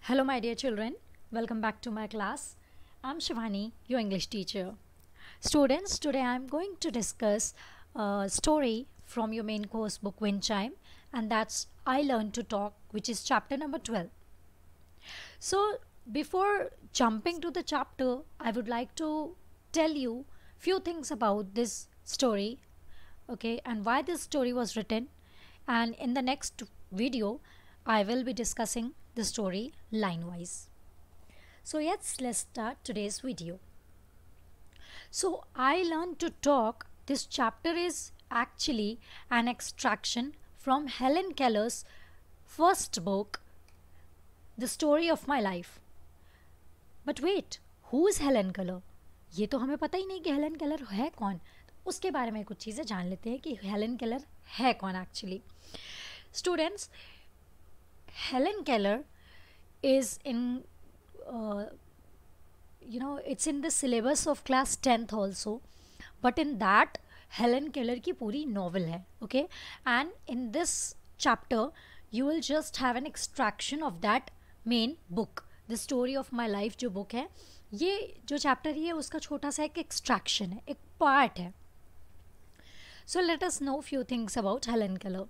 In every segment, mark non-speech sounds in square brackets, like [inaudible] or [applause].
Hello my dear children, welcome back to my class. I'm Shivani, your English teacher. Students, today I'm going to discuss a story from your main course book Wind Chime and that's I Learned to Talk which is chapter number 12. So before jumping to the chapter, I would like to tell you few things about this story okay and why this story was written and in the next video I will be discussing the story line wise. So yes let's start today's video. So I learned to talk this chapter is actually an extraction from Helen Keller's first book The Story of My Life. But wait, who is Helen Keller? ये तो हमें पता ही नहीं कि Helen Keller है कौन तो उसके बारे में कुछ चीज़ें जान लेते हैं कि हेलन केलर है कौन actually students Helen Keller is in you know it's in the syllabus of class tenth also but in that Helen Keller की पूरी नॉवल है okay and in this chapter you will just have an extraction of that main book the story of my life जो book है ये जो chapter ये उसका छोटा सा एक एक्सट्रैक्शन है एक पार्ट है so let us know few things about Helen Keller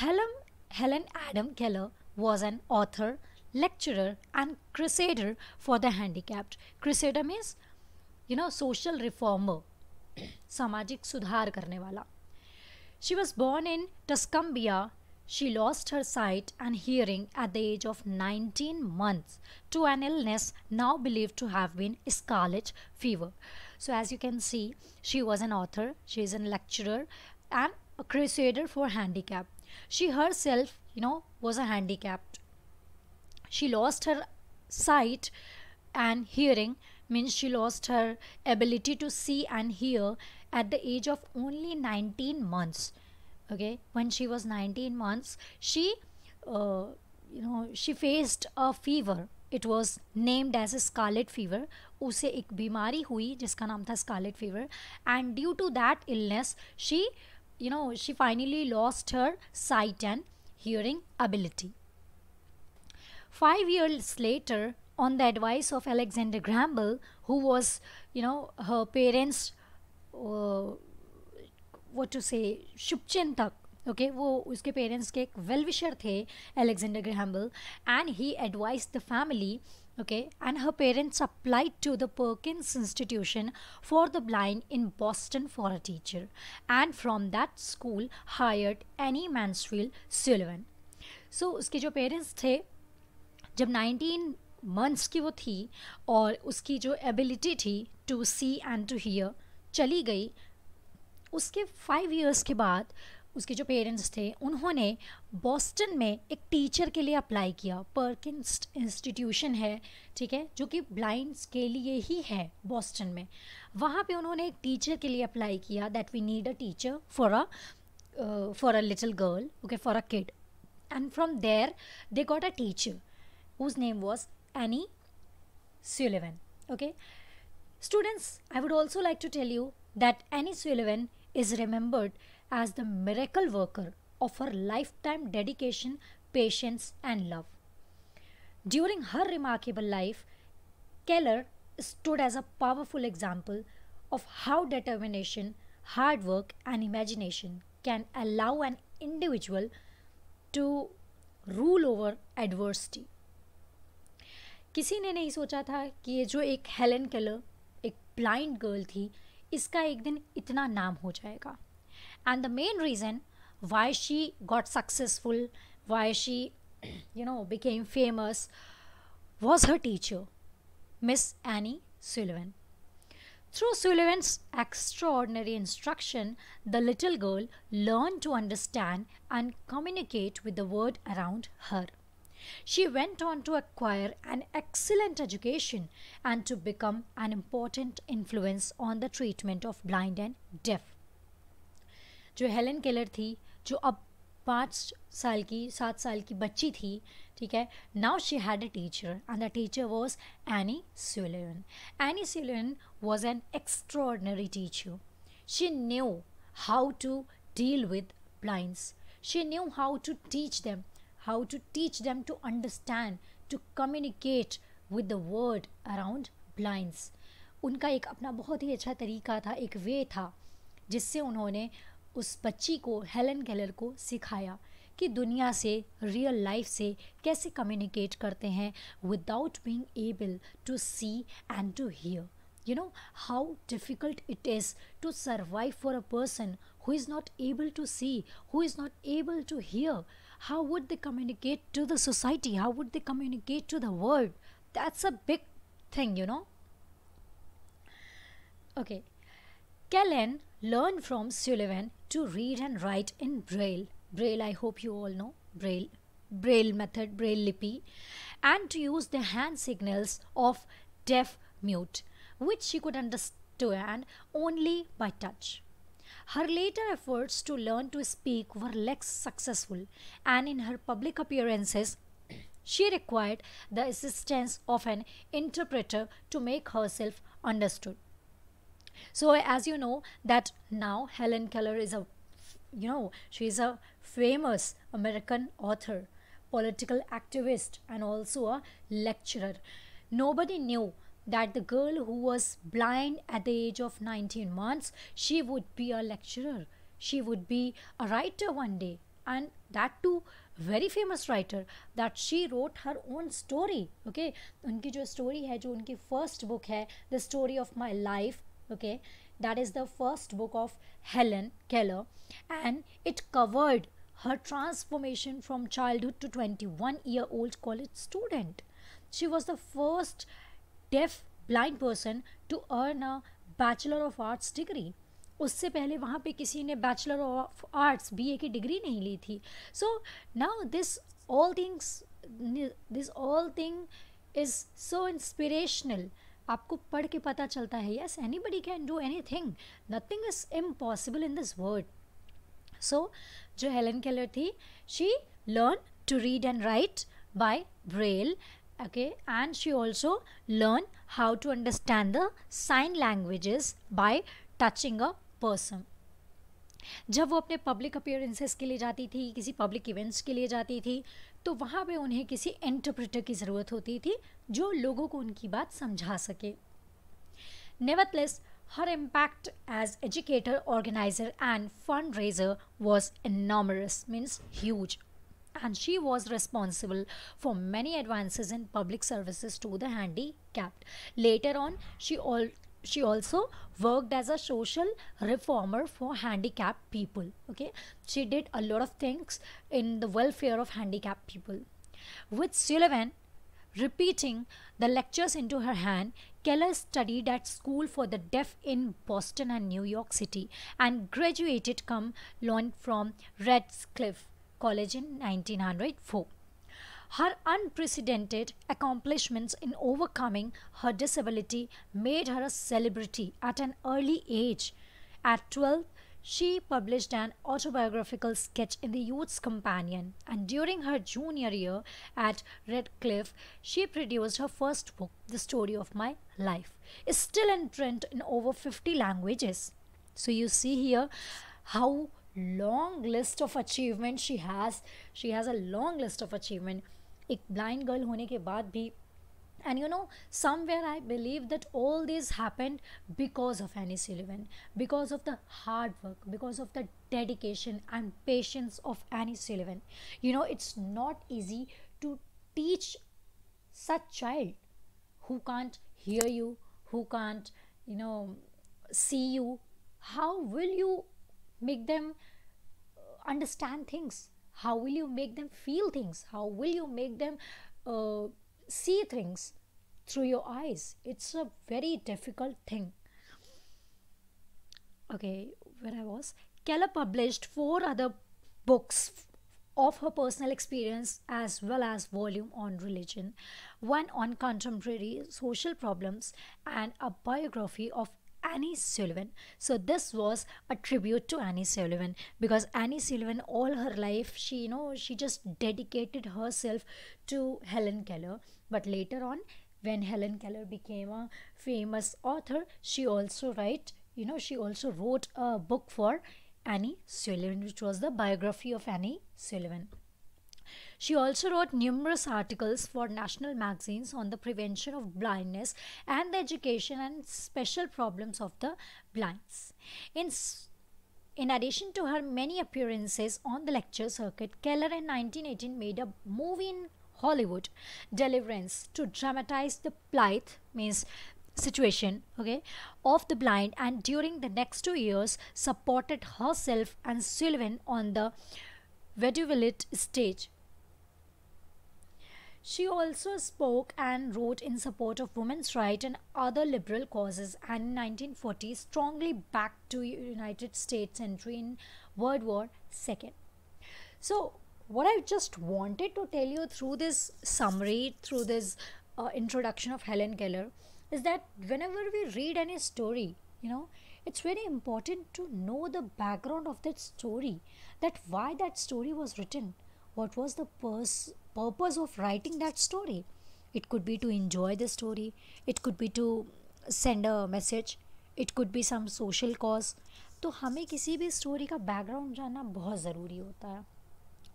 Helen Helen Adams Keller was an author lecturer and crusader for the handicapped crusader is you know social reform सामाजिक सुधार करने वाला she was born in Tuscumbia She lost her sight and hearing at the age of 19 months to an illness now believed to have been scarlet fever. So as you can see, she was an author, she is a lecturer and a crusader for handicap. She herself, you know, was a handicapped. She lost her sight and hearing means she lost her ability to see and hear at the age of only 19 months okay when she was 19 months she uh, you know she faced a fever It was named as a scarlet fever. उसे एक बीमारी हुई जिसका नाम था scarlet fever and due to that illness she you know she finally lost her sight and hearing ability five years later on the advice of Alexander Graham Bell, who was, you know, her parents' uh, वो टू से शुभचिन तक okay वो उसके parents के एक wellwisher थे Alexander Graham Bell and he advise the family okay and her parents applied to the Perkins institution for the blind in Boston for a teacher and from that school hired Annie Mansfield Sullivan so उसके जो parents थे जब nineteen months की वो थी और उसकी जो एबिलिटी थी to see and to hear चली गई उसके फाइव ईयर्स के बाद उसके जो पेरेंट्स थे उन्होंने बॉस्टन में एक टीचर के लिए अप्लाई किया परकिंस इंस्टीट्यूशन है ठीक है जो कि ब्लाइंड्स के लिए ही है बॉस्टन में वहाँ पे उन्होंने एक टीचर के लिए अप्लाई किया that we need a teacher for a for a little girl okay for a kid and from there they got a teacher whose name was Annie Sullivan okay students I would also like to tell you that Annie Sullivan is remembered as the miracle worker of her lifetime dedication, patience, and love. During her remarkable life, Keller stood as a powerful example of how determination, hard work, and imagination can allow an individual to rule over adversity. किसी ने नहीं सोचा था कि ये जो एक Helen Keller एक ब्लाइंड गर्ल थी इसका एक दिन इतना नाम हो जाएगा and the main reason why she got successful why she you know became famous was her teacher miss annie sullivan through sullivan's extraordinary instruction the little girl learned to understand and communicate with the world around her she went on to acquire an excellent education and to become an important influence on the treatment of blind and deaf. जो Helen Keller थी जो अब पाँच साल की सात साल की बच्ची थी ठीक है now she had a teacher and the teacher was Annie Sullivan Annie Sullivan was an extraordinary teacher she knew how to deal with blinds she knew how to teach them how to teach them to understand, to communicate with the world around blinds. उनका एक अपना बहुत ही अच्छा तरीका था एक वे था जिससे उन्होंने उस बच्ची को हेलन केलर को सिखाया कि दुनिया से रियल लाइफ से कैसे कम्युनिकेट करते हैं without being able to see and to hear you know how difficult it is to survive for a person who is not able to see who is not able to hear how would they communicate to the society how would they communicate to the world that's a big thing you know okay kellen learned from sullivan to read and write in braille braille i hope you all know braille braille method braille lippy and to use the hand signals of deaf mute which she could understand only by touch her later efforts to learn to speak were less successful, and in her public appearances, [clears throat] she required the assistance of an interpreter to make herself understood. So, as you know, that now Helen Keller is a, you know, she is a famous American author, political activist, and also a lecturer. Nobody knew that the girl who was blind at the age of 19 months she would be a lecturer she would be a writer one day and that too very famous writer. That she wrote her own story. Okay, उनकी जो story है जो उनकी first book है the story of my life. Okay, that is the first book of Helen Keller, and it covered her transformation from childhood to 21 year old college student she was the first deaf blind person to earn a bachelor of arts degree उससे पहले वहाँ पे किसी ने bachelor of arts B A की degree नहीं ली थी so now this all things this all thing is so inspirational आपको पढ़ के पता चलता है yes anybody can do anything nothing is impossible in this world so जो हेलन केलर थी she learn to read and right by Braille okay and she also learn how to understand the sign languages by touching a person जब वो अपने public appearances के लिए जाती थी किसी पब्लिक इवेंट्स के लिए जाती थी तो वहाँ पे उन्हें किसी इंटरप्रेटर की ज़रूरत होती थी जो लोगों को उनकी बात समझा सके nevertheless her impact as educator organizer and fund raiser was enormous means huge and she was responsible for many advances in public services to the handicapped. Later on, she all she also worked as a social reformer for handicapped people okay she did a lot of things in the welfare of handicapped people with sullivan repeating the lectures into her hand keller studied at school for the deaf in boston and new york city and graduated cum laude from redcliffe College in 1904. Her unprecedented accomplishments in overcoming her disability made her a celebrity at an early age. At 12, she published an autobiographical sketch in the Youth's Companion, and during her junior year at Redcliffe, she produced her first book, The Story of My Life, is still in print in over 50 languages. So you see here how long list of achievement she has she has a long list of achievement A blind girl होने के बाद भी and you know somewhere i believe that all this happened because of annie sullivan because of the hard work because of the dedication and patience of annie sullivan you know it's not easy to teach such child who can't hear you who can't you know see you how will you make them understand things how will you make them feel things how will you make them uh, see things through your eyes it's a very difficult thing okay where i was keller published four other books of her personal experience as well as volume on religion one on contemporary social problems and a biography of Annie Sullivan. So this was a tribute to Annie Sullivan because Annie Sullivan all her life she you know she just dedicated herself to Helen Keller but later on when Helen Keller became a famous author she also write you know she also wrote a book for Annie Sullivan which was the biography of Annie Sullivan. She also wrote numerous articles for national magazines on the prevention of blindness and the education and special problems of the blinds. In in addition to her many appearances on the lecture circuit, Keller in 1918 made a movie in Hollywood, Deliverance, to dramatize the plight, means situation okay of the blind and during the next two years supported herself and Sylvan on the vaudeville stage she also spoke and wrote in support of women's rights and other liberal causes and in 1940 strongly backed to United States entry in World War II. So what I just wanted to tell you through this summary, through this uh, introduction of Helen Keller is that whenever we read any story, you know, it's very important to know the background of that story, that why that story was written, what was the purpose of writing that story. It could be to enjoy the story, it could be to send a message, it could be some social cause. तो हमें किसी भी story का background जानना बहुत ज़रूरी होता है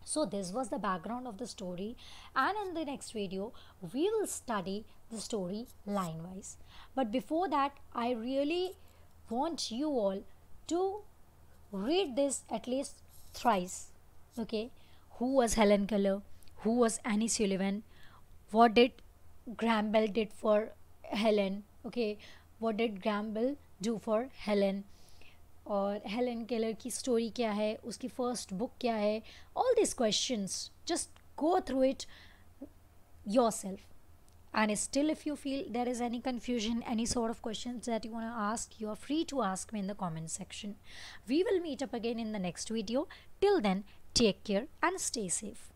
So this was the background of the story and in the next video we will study the story line wise. But before that I really want you all to read this at least thrice. Okay who was Helen Keller, who was Annie Sullivan, what did Graham Bell did for Helen, okay, what did Graham Bell do for Helen, Or Helen Keller story? Story क्या है उसकी first book क्या है all this questions just and still if you feel there is any confusion any sort of questions that you want to ask you are free to ask me in the comment section we will meet up again in the next video till then Take care and stay safe.